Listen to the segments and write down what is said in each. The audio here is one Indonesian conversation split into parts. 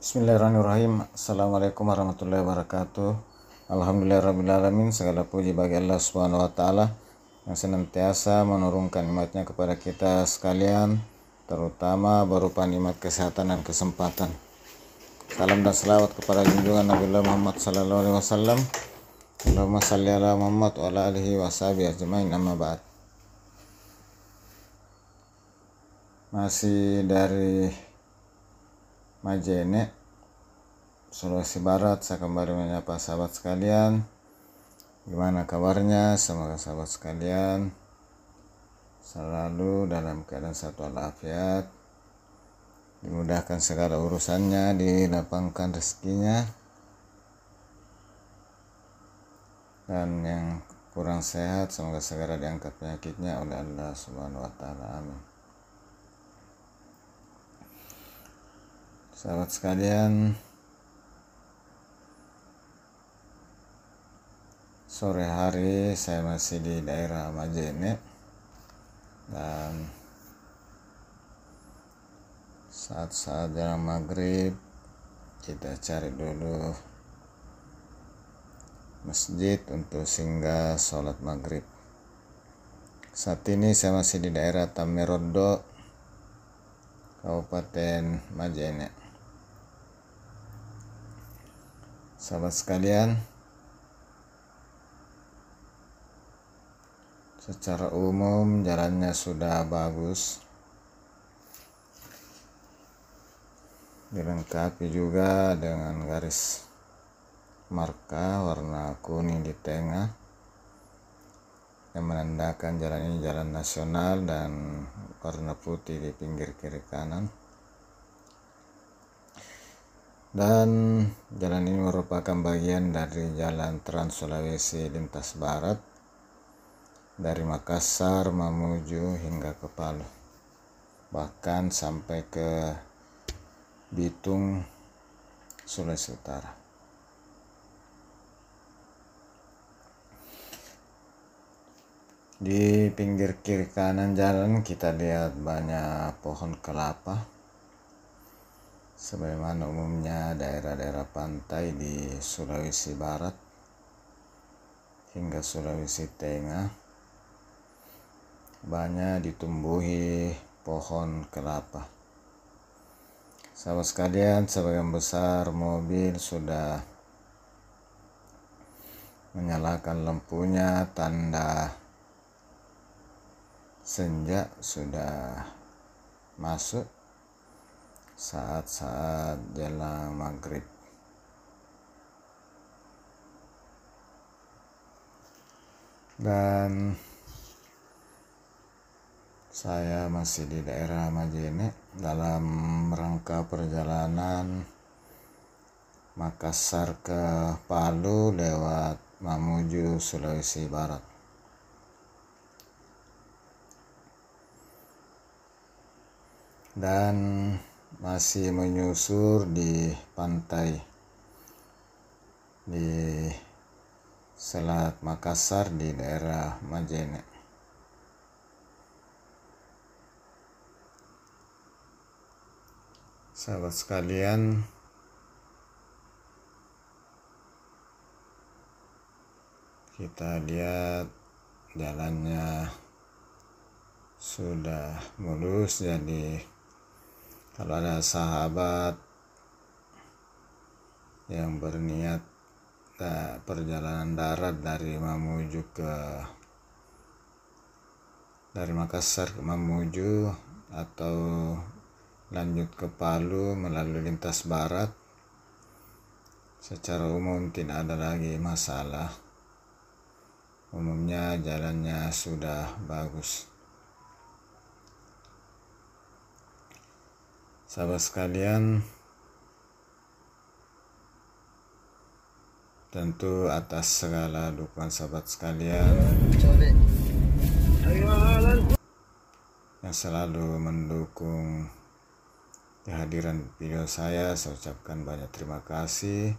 Bismillahirrahmanirrahim. Assalamualaikum warahmatullahi wabarakatuh. Alhamdulillahirrahmanirrahim. Segala puji bagi Allah Subhanahu wa Ta'ala yang senantiasa menurunkan nikmatnya kepada kita sekalian, terutama berupa nikmat kesehatan dan kesempatan. Salam dan selawat kepada junjungan Nabi Muhammad Sallallahu Alaihi Wasallam. Allahumma salli ala Muhammad wa ala alihi wa sahbihi ajma'in amma ba'd. Masih dari Majene, Sulawesi Barat. Saya kembali menyapa sahabat sekalian. Gimana kabarnya? Semoga sahabat sekalian selalu dalam keadaan satu walafiat. Dimudahkan segala urusannya, dilapangkan rezekinya. Dan yang kurang sehat semoga segera diangkat penyakitnya oleh Allah Subhanahu wa taala. Amin. sahabat sekalian sore hari saya masih di daerah Majene dan saat-saat jalan maghrib kita cari dulu masjid untuk singgah sholat maghrib saat ini saya masih di daerah Tamirodo Kabupaten Majene sahabat sekalian secara umum jalannya sudah bagus dilengkapi juga dengan garis marka warna kuning di tengah yang menandakan jalan ini jalan nasional dan warna putih di pinggir kiri kanan dan jalan ini merupakan bagian dari jalan Trans Sulawesi lintas barat dari Makassar menuju hingga ke Palu bahkan sampai ke Bitung Sulawesi Utara di pinggir kiri kanan jalan kita lihat banyak pohon kelapa sebagaimana umumnya daerah-daerah pantai di Sulawesi Barat hingga Sulawesi Tengah banyak ditumbuhi pohon kelapa. Sama sekalian, sebagian besar mobil sudah menyalakan lampunya tanda senja sudah masuk saat-saat jelang maghrib dan saya masih di daerah Majene dalam rangka perjalanan Makassar ke Palu lewat Mamuju Sulawesi Barat dan masih menyusur di pantai di Selat Makassar di daerah Majene. Sahabat sekalian, kita lihat jalannya sudah mulus jadi kalau ada sahabat yang berniat eh, perjalanan darat dari Mamuju ke dari Makassar ke Mamuju atau lanjut ke Palu melalui lintas barat secara umum tidak ada lagi masalah umumnya jalannya sudah bagus sahabat sekalian tentu atas segala dukungan sahabat sekalian yang selalu mendukung kehadiran video saya saya ucapkan banyak terima kasih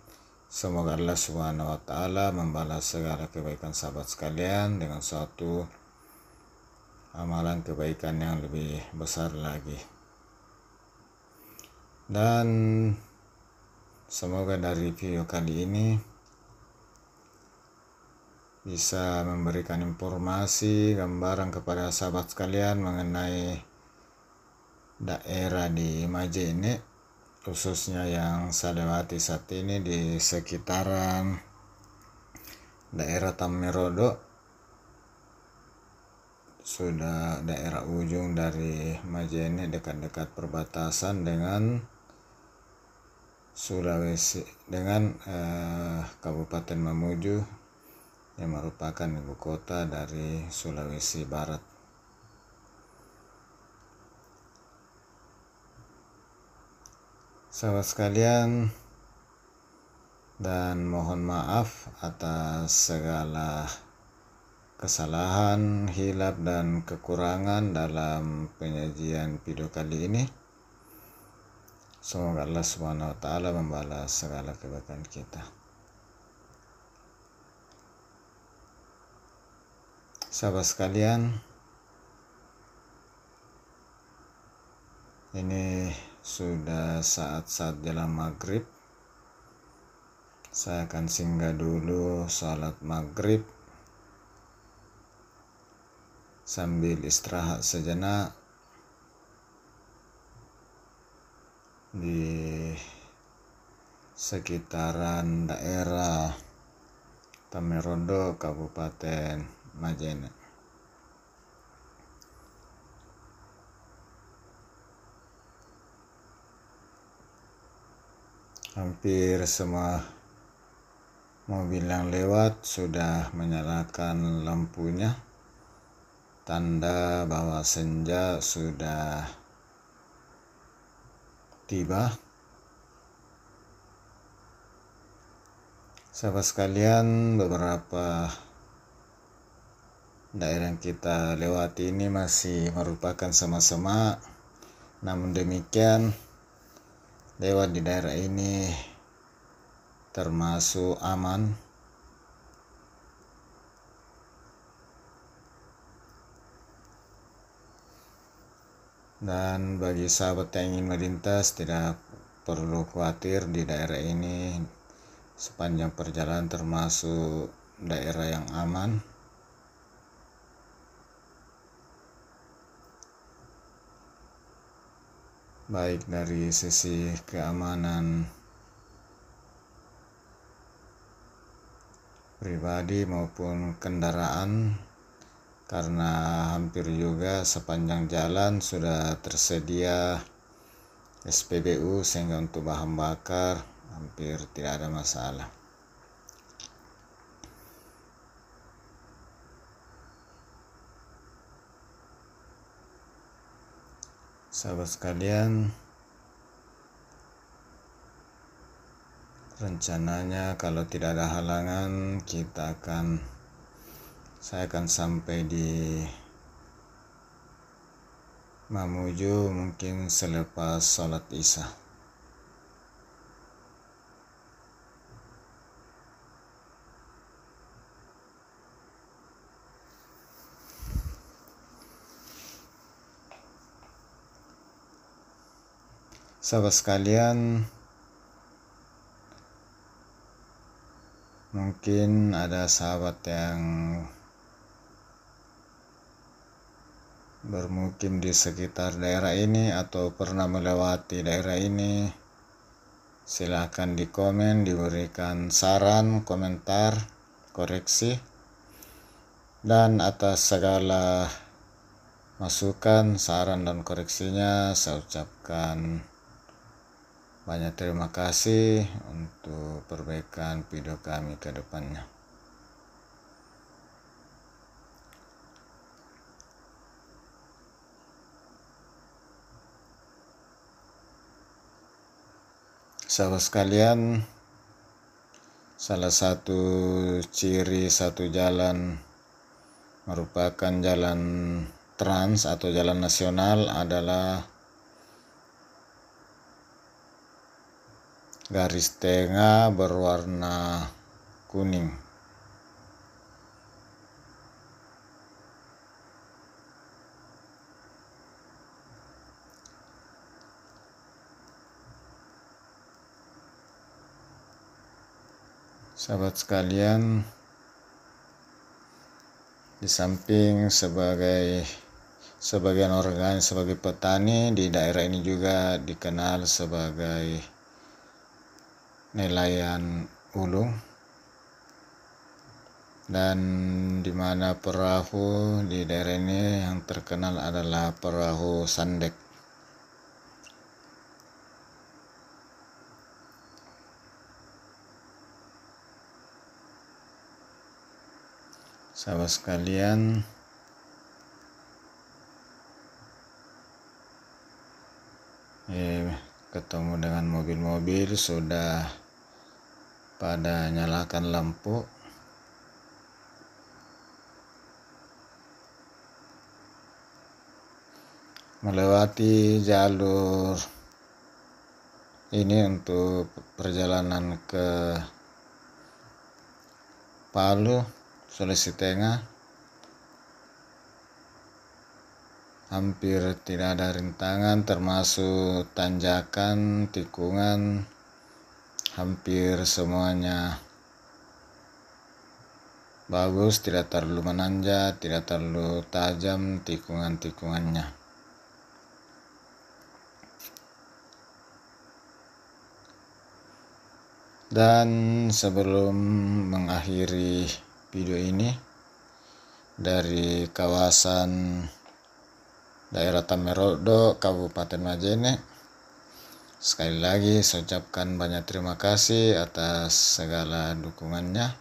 semoga Allah subhanahu wa ta'ala membalas segala kebaikan sahabat sekalian dengan suatu amalan kebaikan yang lebih besar lagi dan semoga dari video kali ini bisa memberikan informasi gambaran kepada sahabat sekalian mengenai daerah di Maje ini khususnya yang saya lewati saat ini di sekitaran daerah Tamirodo sudah daerah ujung dari Majene dekat-dekat perbatasan dengan Sulawesi dengan eh, Kabupaten Mamuju yang merupakan ibu kota dari Sulawesi Barat. Sahabat sekalian dan mohon maaf atas segala kesalahan, hilap dan kekurangan dalam penyajian video kali ini. Semoga Allah Subhanahu wa taala membalas segala kebaikan kita. Sahabat sekalian, ini sudah saat-saat jalan maghrib. Saya akan singgah dulu salat maghrib sambil istirahat sejenak di sekitaran daerah Tamerondo Kabupaten Majene. Hampir semua mobil yang lewat sudah menyalakan lampunya tanda bahwa senja sudah Tiba, Sahabat sekalian, beberapa daerah yang kita lewati ini masih merupakan sama-sama. Namun demikian, lewat di daerah ini termasuk aman Dan bagi sahabat yang ingin melintas tidak perlu khawatir di daerah ini sepanjang perjalanan termasuk daerah yang aman. Baik dari sisi keamanan pribadi maupun kendaraan karena hampir juga sepanjang jalan sudah tersedia SPBU sehingga untuk bahan bakar hampir tidak ada masalah. Sahabat sekalian, rencananya kalau tidak ada halangan kita akan saya akan sampai di Mamuju mungkin selepas sholat isya sahabat sekalian mungkin ada sahabat yang bermukim di sekitar daerah ini atau pernah melewati daerah ini silahkan di komen diberikan saran komentar koreksi dan atas segala masukan saran dan koreksinya saya ucapkan banyak terima kasih untuk perbaikan video kami ke depannya sahabat sekalian salah satu ciri satu jalan merupakan jalan trans atau jalan nasional adalah garis tengah berwarna kuning Sahabat sekalian, di samping sebagai sebagian organ sebagai petani di daerah ini juga dikenal sebagai nelayan ulung dan di mana perahu di daerah ini yang terkenal adalah perahu sandek sahabat sekalian eh, ketemu dengan mobil-mobil sudah pada nyalakan lampu melewati jalur ini untuk perjalanan ke Palu Sulawesi Tengah hampir tidak ada rintangan termasuk tanjakan, tikungan hampir semuanya bagus tidak terlalu menanjak tidak terlalu tajam tikungan-tikungannya dan sebelum mengakhiri video ini dari kawasan daerah Tamerodo, Kabupaten Majene. Sekali lagi saya ucapkan banyak terima kasih atas segala dukungannya.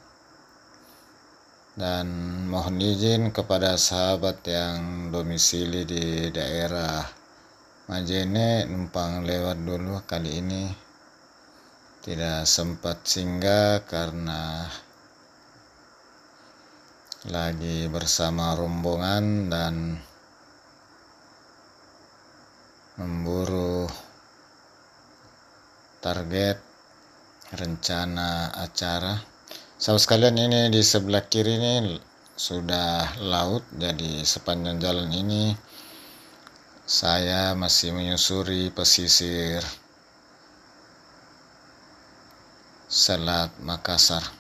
Dan mohon izin kepada sahabat yang domisili di daerah Majene numpang lewat dulu kali ini tidak sempat singgah karena lagi bersama rombongan dan memburu target rencana acara sahabat sekalian ini di sebelah kiri ini sudah laut jadi sepanjang jalan ini saya masih menyusuri pesisir Selat Makassar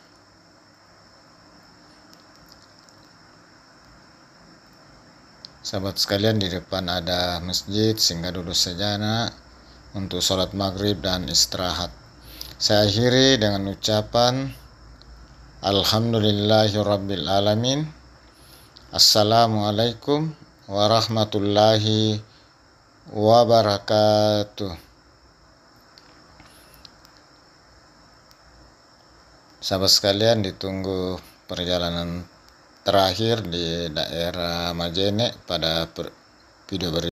Sahabat sekalian di depan ada masjid sehingga duduk sejenak untuk sholat maghrib dan istirahat. Saya akhiri dengan ucapan Alhamdulillahirrabbilalamin Assalamualaikum warahmatullahi wabarakatuh. Sahabat sekalian ditunggu perjalanan terakhir di daerah Majene pada video berikutnya.